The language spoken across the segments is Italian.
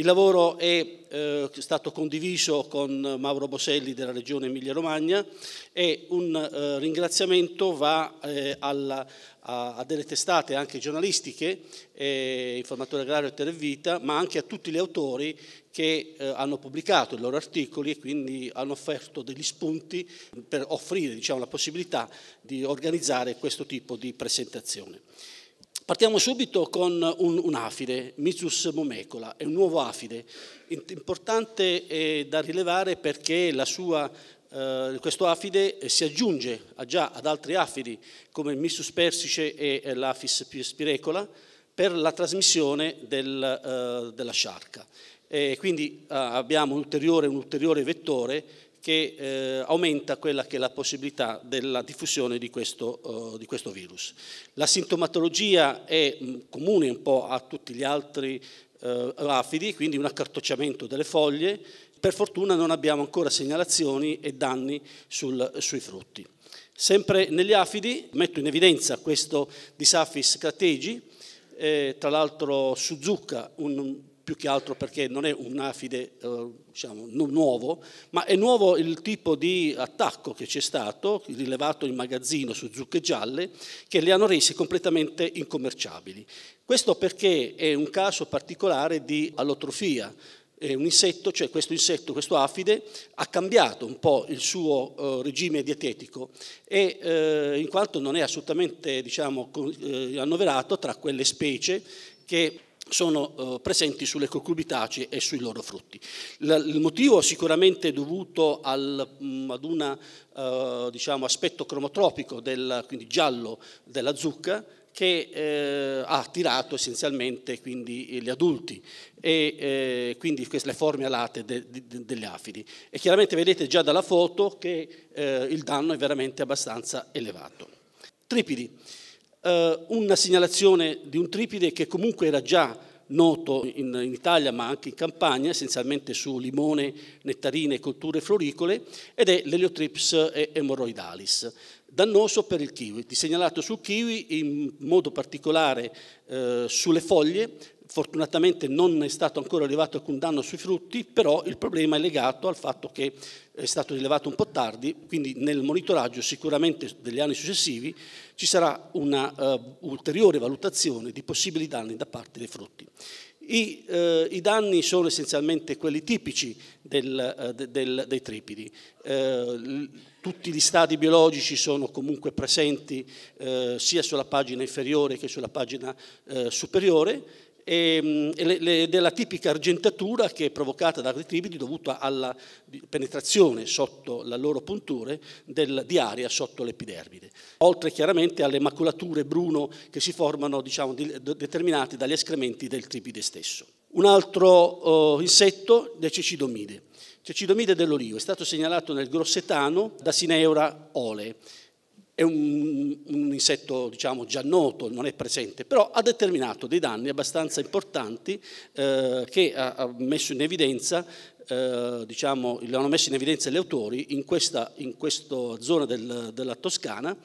Il lavoro è eh, stato condiviso con Mauro Boselli della Regione Emilia-Romagna e un eh, ringraziamento va eh, alla, a, a, delle testate anche giornalistiche, eh, Informatore Agrario e Televita, ma anche a tutti gli autori che eh, hanno pubblicato i loro articoli e quindi hanno offerto degli spunti per offrire diciamo, la possibilità di organizzare questo tipo di presentazione. Partiamo subito con un, un afide, Misus momecola, è un nuovo afide, importante eh, da rilevare perché sua, eh, questo afide eh, si aggiunge già ad altri afidi come il Missus persice e l'Afis spirecola per la trasmissione del, eh, della sciarca. E quindi ah, abbiamo un ulteriore, un ulteriore vettore che eh, aumenta quella che è la possibilità della diffusione di questo, uh, di questo virus. La sintomatologia è mm, comune un po' a tutti gli altri uh, eh, afidi, quindi un accartocciamento delle foglie, per fortuna non abbiamo ancora segnalazioni e danni sul, sui frutti. Sempre negli afidi metto in evidenza questo Disaphis strategi, eh, tra l'altro su zucca, un più che altro perché non è un afide eh, diciamo, nuovo, ma è nuovo il tipo di attacco che c'è stato, rilevato in magazzino su zucche gialle, che le hanno rese completamente incommerciabili. Questo perché è un caso particolare di allotrofia, un insetto, cioè questo insetto, questo afide, ha cambiato un po' il suo eh, regime dietetico e eh, in quanto non è assolutamente diciamo, eh, annoverato tra quelle specie che sono eh, presenti sulle cucurbitacee e sui loro frutti. La, il motivo è sicuramente dovuto al, mh, mm, ad un eh, diciamo, aspetto cromotropico, del, quindi giallo, della zucca, che eh, ha attirato essenzialmente quindi, gli adulti e eh, quindi le forme alate de, de, degli afidi. E chiaramente vedete già dalla foto che eh, il danno è veramente abbastanza elevato. Tripidi eh, una segnalazione di un tripide che comunque era già noto in, in, Italia ma anche in Campania, essenzialmente su limone, nettarine e colture floricole, ed è l'Heliotrips hemorroidalis, dannoso per il kiwi, segnalato sul kiwi in modo particolare eh, sulle foglie Fortunatamente non è stato ancora rilevato alcun danno sui frutti, però il problema è legato al fatto che è stato rilevato un po' tardi, quindi nel monitoraggio sicuramente degli anni successivi ci sarà un'ulteriore eh, uh, valutazione di possibili danni da parte dei frutti. I, eh, I, danni sono essenzialmente quelli tipici del, eh, del, dei tripidi. Eh, tutti gli stadi biologici sono comunque presenti eh, sia sulla pagina inferiore che sulla pagina superiore e, ehm, e le, le, della tipica argentatura che è provocata da retribidi dovuta alla penetrazione sotto la loro punture del, di aria sotto l'epidermide, oltre chiaramente alle maculature bruno che si formano diciamo, di, determinate dagli escrementi del tripide stesso. Un altro eh, insetto, le cecidomide. Cecidomide dell'olio è stato segnalato nel grossetano da Sineura ole è un, un insetto diciamo, già noto, non è presente, però ha determinato dei danni abbastanza importanti eh, che ha, ha, messo in evidenza, eh, diciamo, l'hanno messo in evidenza gli autori in questa, in questa zona del, della Toscana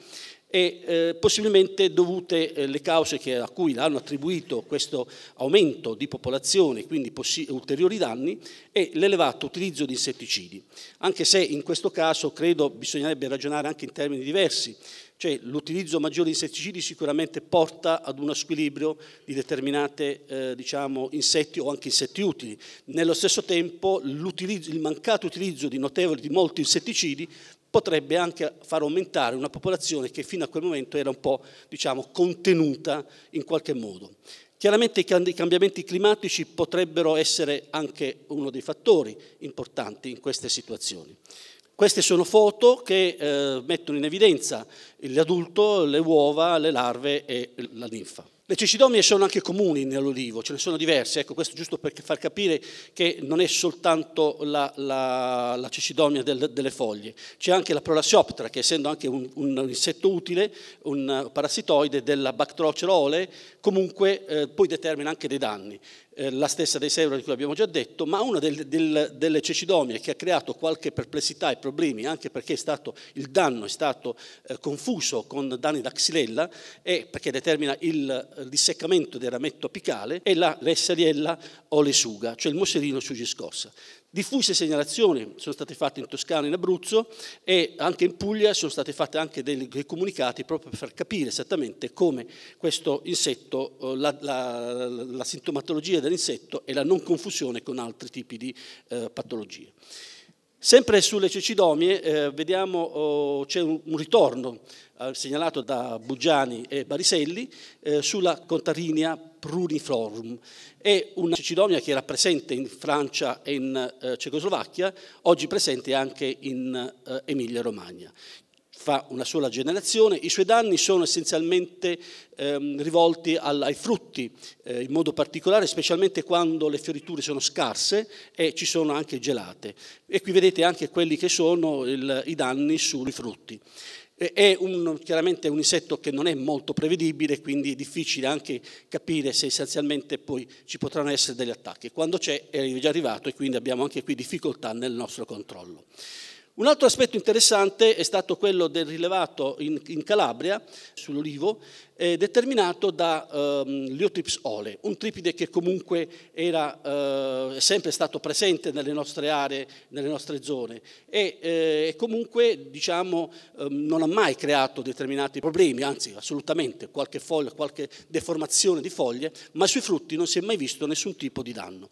e eh, possibilmente dovute eh, le cause che, a cui l'hanno attribuito questo aumento di popolazione, quindi ulteriori danni, e l'elevato utilizzo di insetticidi. Anche se in questo caso credo bisognerebbe ragionare anche in termini diversi, cioè l'utilizzo maggiore di insetticidi sicuramente porta ad uno squilibrio di determinati eh, diciamo, insetti o anche insetti utili. Nello stesso tempo il mancato utilizzo di notevoli, di molti insetticidi potrebbe anche far aumentare una popolazione che fino a quel momento era un po' diciamo, contenuta in qualche modo. Chiaramente i cambiamenti climatici potrebbero essere anche uno dei fattori importanti in queste situazioni. Queste sono foto che eh, mettono in evidenza l'adulto, le uova, le larve e la ninfa. Le cecidomie sono anche comuni nell'olivo, ce ne sono diverse, ecco questo giusto per far capire che non è soltanto la, la, la cecidomia del, delle foglie, c'è anche la prolasioptera che essendo anche un, un insetto utile, un parassitoide della Bactrocera comunque eh, poi determina anche dei danni. Eh, la stessa dei seuro di cui abbiamo già detto, ma una del, del, delle cecidomie che ha creato qualche perplessità e problemi, anche perché stato, il danno è stato eh, confuso con danni da xylella e perché determina il disseccamento del rametto apicale e la lessariella o lesuga, cioè il su sugiscossa. Diffuse segnalazioni sono state fatte in Toscana, in Abruzzo e anche in Puglia sono state fatte anche dei, comunicati proprio per far capire esattamente come questo insetto, eh, la, la, la sintomatologia dell'insetto e la non confusione con altri tipi di eh, patologie. Sempre sulle cecidomie eh, vediamo oh, c'è un, un ritorno eh, segnalato da Bugiani e Bariselli eh, sulla Contarinia pruniflorum. È una cecidomia che era presente in Francia e in eh, Cecoslovacchia, oggi presente anche in eh, Emilia-Romagna fa una sola generazione, i suoi danni sono essenzialmente ehm, rivolti al, ai frutti, eh, in modo particolare, specialmente quando le fioriture sono scarse e ci sono anche gelate. E qui vedete anche quelli che sono il, i danni sui frutti. È un, chiaramente un insetto che non è molto prevedibile, quindi è difficile anche capire se essenzialmente poi ci potranno essere degli attacchi. Quando c'è è già arrivato e quindi abbiamo anche qui difficoltà nel nostro controllo. Un altro aspetto interessante è stato quello del rilevato in, in Calabria, sull'olivo, eh, determinato da ehm, Leotripsole, un tripide che comunque era eh, sempre stato presente nelle nostre aree, nelle nostre zone e eh, comunque diciamo, ehm, non ha mai creato determinati problemi, anzi assolutamente qualche foglia, qualche deformazione di foglie, ma sui frutti non si è mai visto nessun tipo di danno.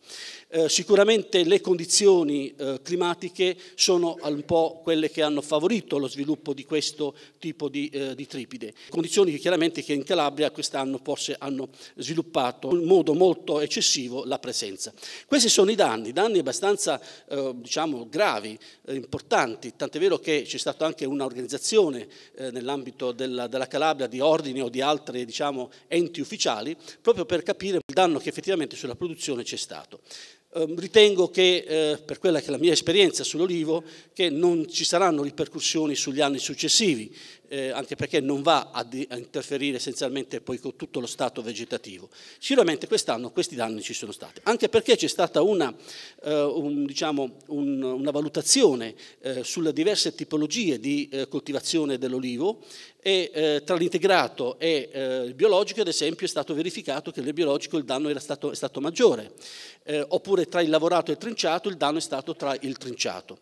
Eh, sicuramente le condizioni eh, climatiche sono un po' quelle che hanno favorito lo sviluppo di questo tipo di, eh, di tripide, condizioni che chiaramente che in Calabria quest'anno forse hanno sviluppato in modo molto eccessivo la presenza. Questi sono i danni, danni abbastanza eh, diciamo, gravi, eh, importanti, tant'è vero che c'è stata anche un'organizzazione eh, nell'ambito della, della, Calabria di ordini o di altri diciamo, enti ufficiali proprio per capire il danno che effettivamente sulla produzione c'è stato ehm, ritengo che, eh, per quella che è la mia esperienza sull'olivo, che non ci saranno ripercussioni sugli anni successivi, eh, anche perché non va a, a, interferire essenzialmente poi con tutto lo stato vegetativo. Sicuramente quest'anno questi danni ci sono stati, anche perché c'è stata una, eh, un, diciamo, un, una valutazione eh, sulle diverse tipologie di eh, coltivazione dell'olivo e eh, tra l'integrato e eh, il biologico, ad esempio, è stato verificato che nel biologico il danno era stato, è stato maggiore, oppure tra il lavorato e il trinciato il danno è stato tra il trinciato.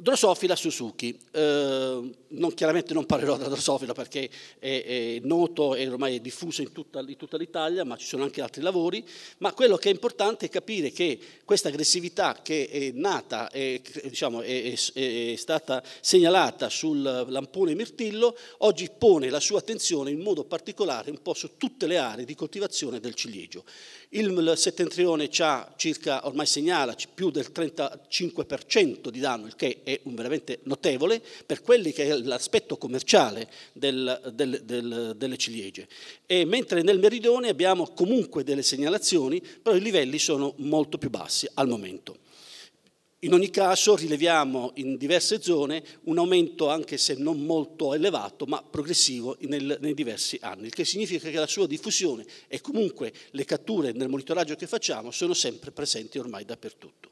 Drosofila Suzuki, eh, non, chiaramente non parlerò della Drosofila perché è, è noto e ormai è diffuso in tutta, in tutta, l'Italia, ma ci sono anche altri lavori, ma quello che è importante è capire che questa aggressività che è nata, diciamo, è, diciamo, è, è stata segnalata sul lampone mirtillo, oggi pone la sua attenzione in modo particolare un po' su tutte le aree di coltivazione del ciliegio. Il settentrione circa, ormai segnala più del 35% di danno, il che è è veramente notevole per quelli che è l'aspetto commerciale del, del, del, delle ciliegie. E mentre nel meridione abbiamo comunque delle segnalazioni, però i livelli sono molto più bassi al momento. In ogni caso rileviamo in diverse zone un aumento, anche se non molto elevato, ma progressivo nel, nei diversi anni, il che significa che la sua diffusione e comunque le catture nel monitoraggio che facciamo sono sempre presenti ormai dappertutto.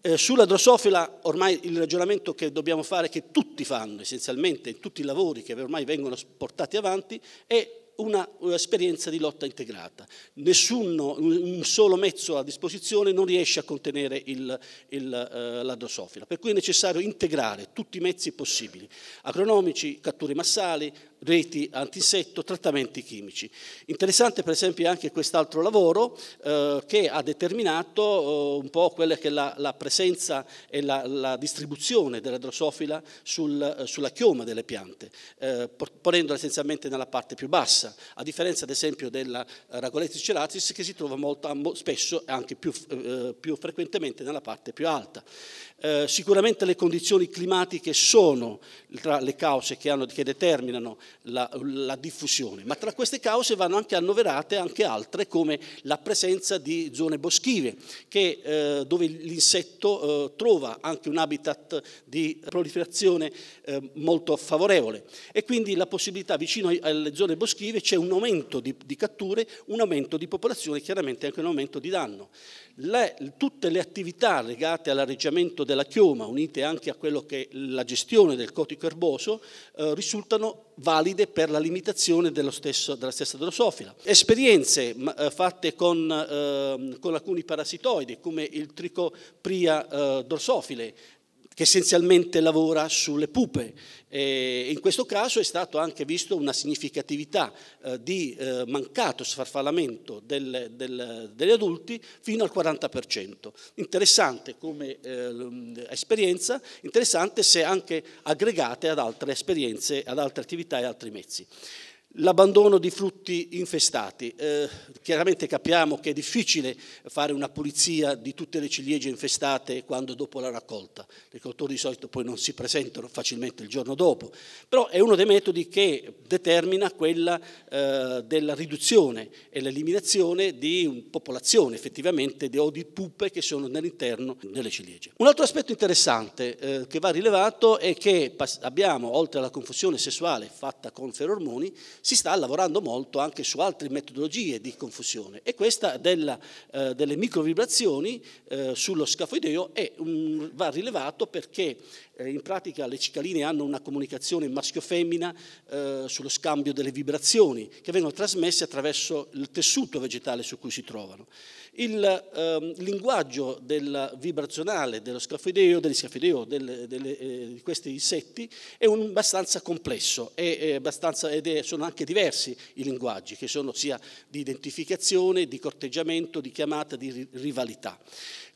Eh, sulla drosofila ormai il ragionamento che dobbiamo fare, che tutti fanno essenzialmente in tutti i lavori che ormai vengono portati avanti, è un'esperienza di lotta integrata. Nessuno, un solo mezzo a disposizione non riesce a contenere il, il, eh, la drosofila, per cui è necessario integrare tutti i mezzi possibili, agronomici, catture massali, reti antisetto, trattamenti chimici. Interessante per esempio anche quest'altro lavoro eh, che ha determinato eh, un po' quella che è la, la presenza e la, la distribuzione della drosofila sul, eh, sulla chioma delle piante, eh, ponendola essenzialmente nella parte più bassa, a differenza ad esempio della Ragoletis ceratis che si trova molto, spesso e anche più, eh, più, frequentemente nella parte più alta. Eh, sicuramente le condizioni climatiche sono tra le cause che, hanno, che determinano la, la diffusione. Ma tra queste cause vanno anche annoverate anche altre come la presenza di zone boschive, che, eh, dove l'insetto eh, trova anche un habitat di proliferazione eh, molto favorevole. E quindi la possibilità, vicino alle zone boschive, c'è un aumento di, di catture, un aumento di popolazione e chiaramente anche un aumento di danno. Le, tutte le attività legate all'arreggiamento della chioma, unite anche a quello che è la gestione del cotico erboso, eh, risultano valide per la limitazione stesso, della stessa drosofila. Esperienze eh, fatte con, eh, con, alcuni parassitoidi come il tricopria eh, dorsofile che essenzialmente lavora sulle pupe. E in questo caso è stato anche visto una significatività eh, di eh, mancato sfarfallamento del, del, degli adulti fino al 40%. Interessante come eh, esperienza, interessante se anche aggregate ad altre esperienze, ad altre attività e altri mezzi. L'abbandono di frutti infestati. Eh, chiaramente capiamo che è difficile fare una pulizia di tutte le ciliegie infestate quando dopo la raccolta. Gli agricoltori di solito poi non si presentano facilmente il giorno dopo, però è uno dei metodi che determina quella eh, della riduzione e l'eliminazione di popolazione effettivamente di, o di puppe che sono nell'interno delle ciliegie. Un altro aspetto interessante eh, che va rilevato è che abbiamo, oltre alla confusione sessuale fatta con ferormoni, si sta lavorando molto anche su altre metodologie di confusione e questa della, eh, delle microvibrazioni eh, sullo scafoideo è un, va rilevato perché eh, in pratica le cicaline hanno una comunicazione maschio-femmina eh, sullo scambio delle vibrazioni che vengono trasmesse attraverso il tessuto vegetale su cui si trovano. Il eh, linguaggio del vibrazionale dello scafideo, degli scafideo, delle, delle, eh, di questi insetti è un, abbastanza complesso è, è abbastanza, ed è, sono anche diversi i linguaggi che sono sia di identificazione, di corteggiamento, di chiamata, di rivalità.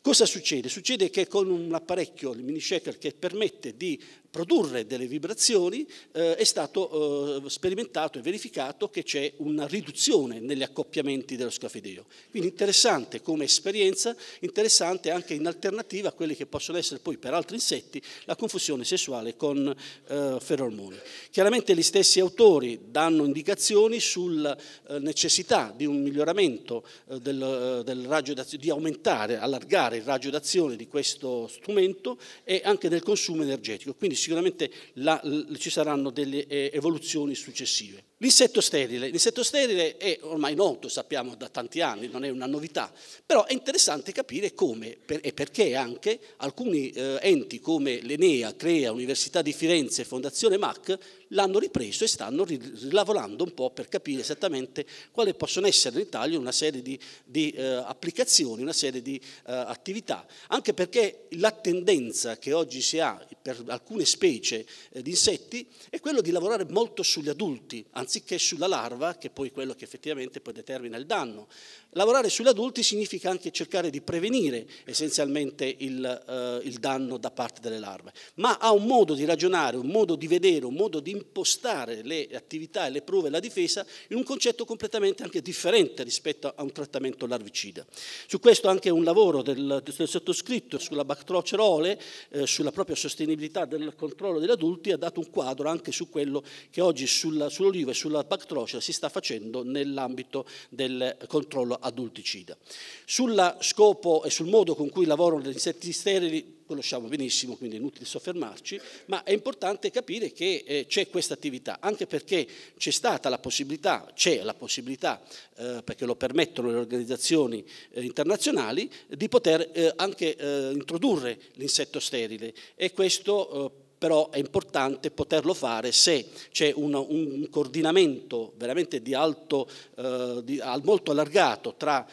Cosa succede? Succede che con un apparecchio, il mini shaker, che permette di produrre delle vibrazioni eh, è stato eh, sperimentato e verificato che c'è una riduzione negli accoppiamenti dello scafideo. Quindi interessante come esperienza, interessante anche in alternativa a quelli che possono essere poi per altri insetti la confusione sessuale con eh, ferormoni. Chiaramente gli stessi autori danno indicazioni sulla eh, necessità di un miglioramento eh, del, eh, del raggio di aumentare, allargare il raggio d'azione di questo strumento e anche del consumo energetico. Quindi sicuramente la, ci saranno delle eh, evoluzioni successive. L'insetto sterile. L'insetto sterile è ormai noto, sappiamo da tanti anni, non è una novità, però è interessante capire come e perché anche alcuni eh, enti come l'Enea, Crea, Università di Firenze e Fondazione MAC l'hanno ripreso e stanno rilavorando un po' per capire esattamente quale possono essere in Italia una serie di, di uh, applicazioni, una serie di uh, attività, anche perché la tendenza che oggi si ha per alcune specie eh, di insetti è quella di lavorare molto sugli adulti, anziché anziché sulla larva, che è poi quello che effettivamente poi determina il danno. Lavorare sugli adulti significa anche cercare di prevenire essenzialmente il, eh, il danno da parte delle larve, ma ha un modo di ragionare, un modo di vedere, un modo di impostare le attività, e le prove e la difesa in un concetto completamente anche differente rispetto a un trattamento larvicida. Su questo anche un lavoro del, del sottoscritto sulla Bactrocerole, eh, sulla propria sostenibilità del controllo degli adulti, ha dato un quadro anche su quello che oggi sull'oliva e sulla Bactrocera si sta facendo nell'ambito del controllo adulticida. Sulla scopo e sul modo con cui lavorano gli insetti sterili conosciamo benissimo, quindi è inutile soffermarci, ma è importante capire che eh, c'è questa attività, anche perché c'è stata la possibilità, c'è la possibilità, eh, perché lo permettono le organizzazioni eh, internazionali, di poter eh, anche eh, introdurre l'insetto sterile e questo eh, però è importante poterlo fare se c'è un, un coordinamento veramente di alto, eh, di, molto allargato tra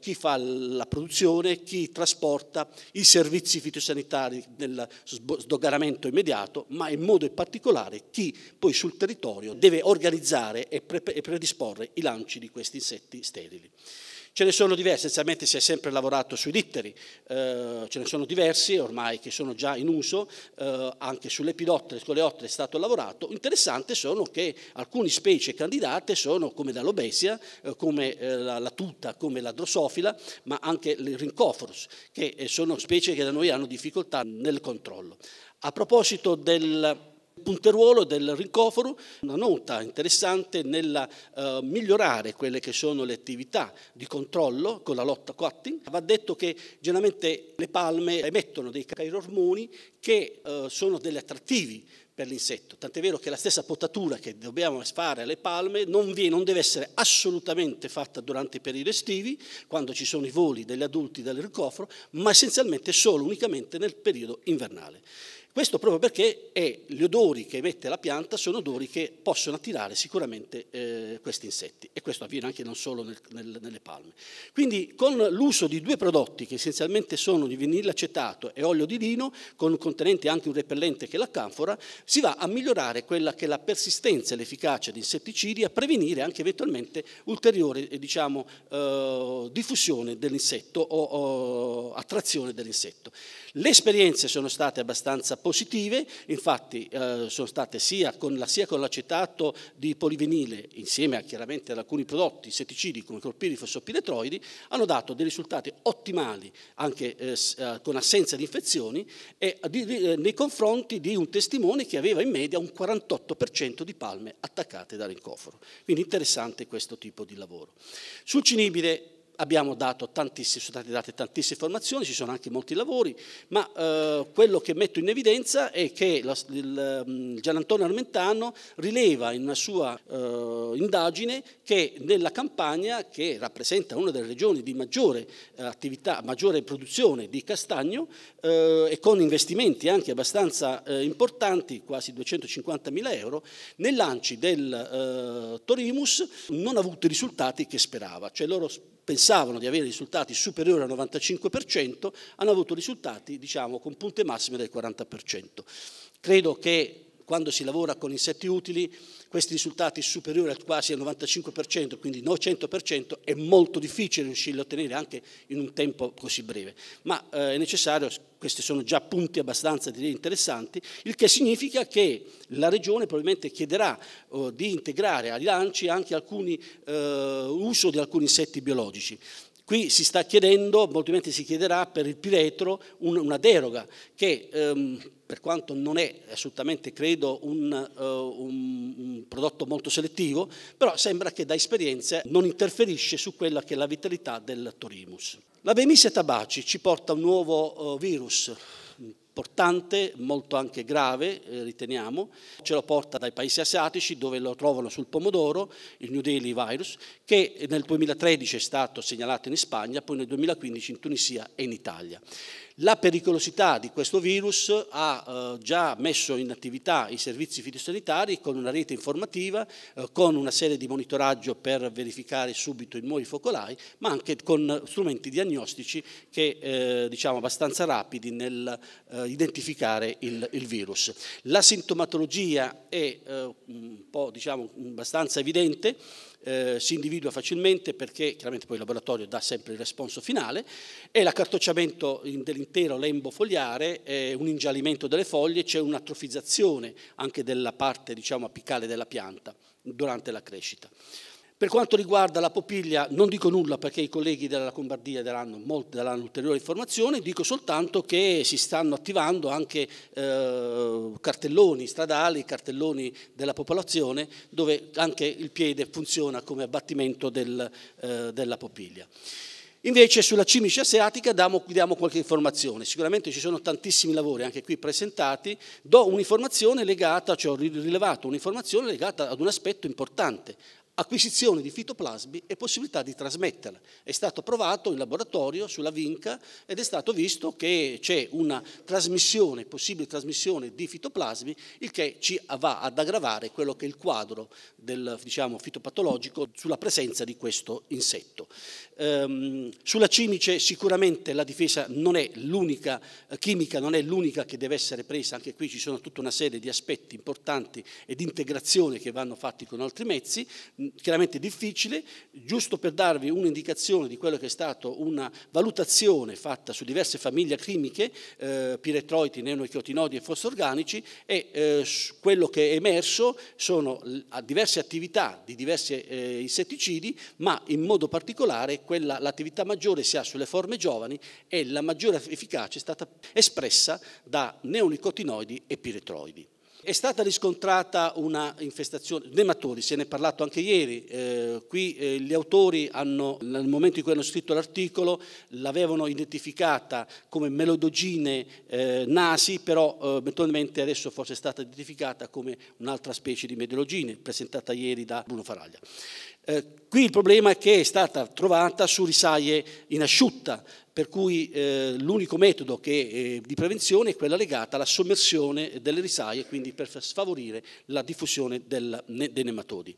chi fa la produzione, chi trasporta, i servizi fitosanitari nel sdoganamento immediato, ma in modo particolare chi poi sul territorio deve organizzare e, pre e predisporre i lanci di questi insetti sterili. Ce ne sono diverse, essenzialmente si è sempre lavorato sui ditteri, eh, ce ne sono diversi ormai che sono già in uso, eh, anche sulle pilottere, sulle ottere è stato lavorato. Interessante sono che alcune specie candidate sono come la lobesia, eh, come eh, la, la, tuta, come la drosofila, ma anche il rincoforus, che eh, sono specie che da noi hanno difficoltà nel controllo. A proposito del punteruolo del rincoforo, una nota interessante nel eh, migliorare quelle che sono le attività di controllo con la lotta Coatting. Va detto che generalmente le palme emettono dei cairormoni che eh, sono degli attrattivi per l'insetto, tant'è vero che la stessa potatura che dobbiamo fare alle palme non, viene, non deve essere assolutamente fatta durante i periodi estivi, quando ci sono i voli degli adulti dal rincoforo, ma essenzialmente solo unicamente nel periodo invernale. Questo proprio perché è, eh, gli odori che emette la pianta sono odori che possono attirare sicuramente eh, questi insetti e questo avviene anche non solo nel, nel, nelle palme. Quindi con l'uso di due prodotti che essenzialmente sono di vinile acetato e olio di lino con contenente anche un repellente che è la canfora si va a migliorare quella che è la persistenza e l'efficacia di insetticidi a prevenire anche eventualmente ulteriore eh, diciamo, eh, diffusione dell'insetto o, o attrazione dell'insetto. Le esperienze sono state abbastanza positive, infatti eh, sono state sia con, la, sia con l'acetato di polivenile, insieme a, chiaramente ad alcuni prodotti setticidi come clorpirifos o hanno dato dei risultati ottimali anche eh, eh, con assenza di infezioni e di, di, eh, nei confronti di un testimone che aveva in media un 48% di palme attaccate da rincoforo. Quindi interessante questo tipo di lavoro. Sul cinibile abbiamo dato tantissime, sono state date tantissime informazioni, ci sono anche molti lavori, ma eh, quello che metto in evidenza è che la, il, mm, Gian Antonio Armentano rileva in una sua eh, indagine che nella Campania, che rappresenta una delle regioni di maggiore eh, attività, maggiore produzione di castagno eh, e con investimenti anche abbastanza eh, importanti, quasi 250 mila euro, nell'ANCI del eh, Torimus non ha avuto i risultati che sperava, cioè loro pensavano di avere risultati superiori al 95%, hanno avuto risultati diciamo, con punte massime del 40%. Credo che quando si lavora con insetti utili, questi risultati superiori al quasi al 95%, quindi no 100%, è molto difficile riuscire a ottenere anche in un tempo così breve. Ma eh, è necessario, questi sono già punti abbastanza direi, interessanti, il che significa che la Regione probabilmente chiederà oh, di integrare ai lanci anche alcuni, eh, uso di alcuni insetti biologici. Qui si sta chiedendo, molto probabilmente si chiederà per il piretro un, una deroga che ehm, per quanto non è assolutamente, credo, un, uh, un, un, prodotto molto selettivo, però sembra che da esperienze non interferisce su quella che è la vitalità del torimus. La Vemisia tabaci ci porta a un nuovo uh, virus, importante, molto anche grave, eh, riteniamo, ce lo porta dai paesi asiatici dove lo trovano sul pomodoro, il New Daily virus, che nel 2013 è stato segnalato in Spagna, poi nel 2015 in Tunisia e in Italia. La pericolosità di questo virus ha eh, già messo in attività i servizi fitosanitari con una rete informativa, eh, con una serie di monitoraggio per verificare subito i nuovi focolai, ma anche con strumenti diagnostici che diciamo abbastanza rapidi nel identificare il, il, virus. La sintomatologia è eh, un po' diciamo abbastanza evidente, eh, si individua facilmente perché chiaramente poi il laboratorio dà sempre il responso finale è l'accartocciamento dell'intero lembo fogliare, eh, un ingiallimento delle foglie, c'è un'atrofizzazione anche della parte diciamo apicale della pianta durante la crescita. Per quanto riguarda la popiglia non dico nulla perché i colleghi della Lombardia daranno, molte, daranno ulteriori informazioni, dico soltanto che si stanno attivando anche eh, cartelloni stradali, cartelloni della popolazione dove anche il piede funziona come abbattimento del, eh, della popiglia. Invece sulla cimice asiatica diamo, diamo, qualche informazione, sicuramente ci sono tantissimi lavori anche qui presentati, do un'informazione legata, cioè ho rilevato un'informazione legata ad un aspetto importante, acquisizione di fitoplasmi e possibilità di trasmetterla. È stato provato in laboratorio sulla vinca ed è stato visto che c'è una trasmissione, possibile trasmissione di fitoplasmi, il che ci va ad aggravare quello che è il quadro del, diciamo, fitopatologico sulla presenza di questo insetto. Ehm, sulla cimice sicuramente la difesa non è l'unica eh, chimica, non è l'unica che deve essere presa, anche qui ci sono tutta una serie di aspetti importanti e di integrazione che vanno fatti con altri mezzi, chiaramente difficile, giusto per darvi un'indicazione di quello che è stata una valutazione fatta su diverse famiglie acrimiche, eh, piretroiti, neonicotinoidi e fossorganici, e eh, quello che è emerso sono diverse attività di diversi eh, insetticidi, ma in modo particolare l'attività maggiore si ha sulle forme giovani e la maggiore efficacia è stata espressa da neonicotinoidi e piretroidi. È stata riscontrata una infestazione, nematori, se ne è parlato anche ieri, eh, qui eh, gli autori hanno, nel momento in cui hanno scritto l'articolo, l'avevano identificata come melodogine eh, nasi, però eh, eventualmente adesso forse è stata identificata come un'altra specie di melodogine, presentata ieri da Bruno Faraglia. Eh, qui il problema è che è stata trovata su risaie in asciutta, per cui eh, l'unico metodo che, eh, di prevenzione è quella legata alla sommersione delle risaie, quindi per favorire la diffusione del, dei nematodi.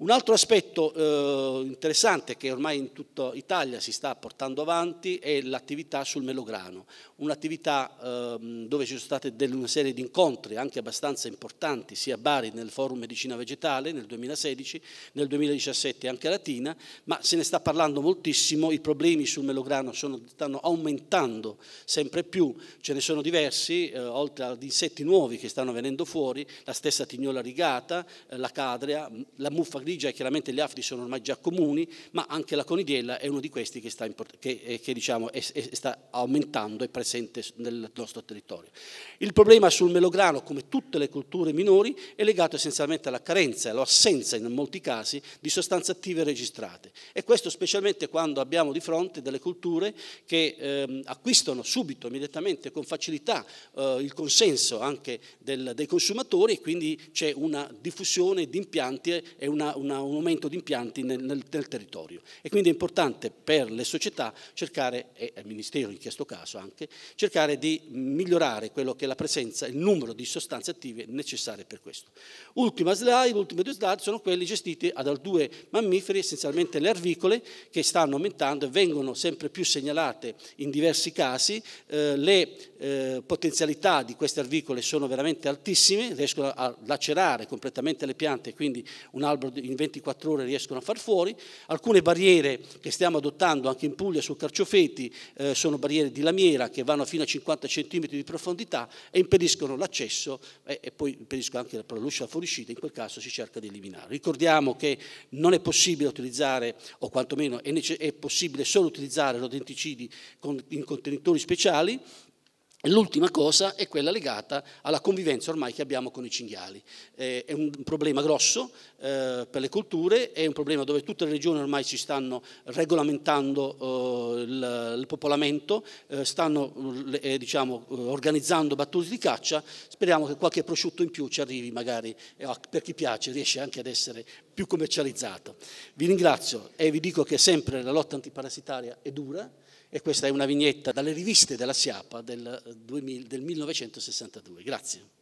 Un altro aspetto eh, interessante che ormai in tutta Italia si sta portando avanti è l'attività sul melograno, un'attività eh, dove ci sono state una serie di incontri anche abbastanza importanti sia a Bari nel forum medicina vegetale nel 2016, nel 2017 anche a Latina, ma se ne sta parlando moltissimo, i problemi sul melograno sono, stanno aumentando sempre più, ce ne sono diversi, eh, oltre ad insetti nuovi che stanno venendo fuori, la stessa tignola rigata, eh, la cadrea, la muffa grigia, grigia e chiaramente gli afri sono ormai già comuni, ma anche la conidiella è uno di questi che sta, che, eh, che, diciamo, è, è, sta aumentando, è presente nel nostro territorio. Il problema sul melograno, come tutte le culture minori, è legato essenzialmente alla carenza e all'assenza in molti casi di sostanze attive registrate e questo specialmente quando abbiamo di fronte delle culture che ehm, acquistano subito, immediatamente, con facilità eh, il consenso anche del, dei consumatori e quindi c'è una diffusione di impianti e una, una, un aumento di impianti nel, nel, nel, territorio e quindi è importante per le società cercare, e il Ministero in questo caso anche, cercare di migliorare quello che è la presenza, il numero di sostanze attive necessarie per questo. Ultima slide, ultime due slide sono quelli gestiti da due mammiferi, essenzialmente le ervicole, che stanno aumentando e vengono sempre più segnalate in diversi casi. Eh, le eh, potenzialità di queste ervicole sono veramente altissime, riescono a lacerare completamente le piante, e quindi un albero di in 24 ore riescono a far fuori. Alcune barriere che stiamo adottando anche in Puglia su Carciofeti eh, sono barriere di lamiera che vanno fino a 50 cm di profondità e impediscono l'accesso eh, e poi impediscono anche la luce alla fuoriuscita, in quel caso si cerca di eliminare. Ricordiamo che non è possibile utilizzare, o quantomeno è, è possibile solo utilizzare rodenticidi con, in contenitori speciali, L'ultima cosa è quella legata alla convivenza ormai che abbiamo con i cinghiali. Eh, è un problema grosso eh, per le colture, è un problema dove tutte le regioni ormai si stanno regolamentando eh, il, popolamento, stanno diciamo, organizzando battute di caccia, speriamo che qualche prosciutto in più ci arrivi magari, per chi piace riesce anche ad essere più commercializzato. Vi ringrazio e vi dico che sempre la lotta antiparassitaria è dura, e questa è una vignetta dalle riviste della SIAPA del, 2000, eh, del 1962. Grazie.